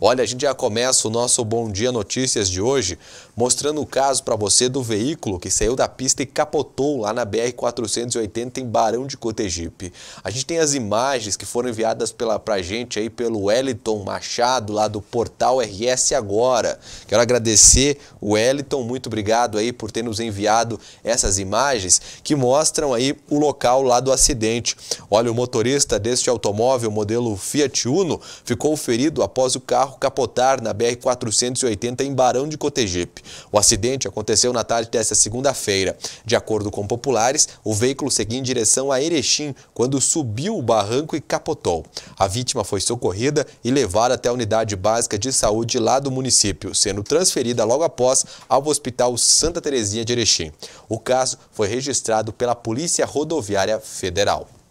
Olha, a gente já começa o nosso Bom Dia Notícias de hoje mostrando o caso para você do veículo que saiu da pista e capotou lá na BR-480 em Barão de Cotegipe. A gente tem as imagens que foram enviadas pela, pra gente aí pelo Wellington Machado lá do portal RS Agora. Quero agradecer o Wellington, muito obrigado aí por ter nos enviado essas imagens que mostram aí o local lá do acidente. Olha, o motorista deste automóvel modelo Fiat Uno ficou ferido após o carro carro capotar na BR-480 em Barão de Cotegipe. O acidente aconteceu na tarde desta segunda-feira. De acordo com populares, o veículo seguia em direção a Erechim quando subiu o barranco e capotou. A vítima foi socorrida e levada até a unidade básica de saúde lá do município, sendo transferida logo após ao Hospital Santa Terezinha de Erechim. O caso foi registrado pela Polícia Rodoviária Federal.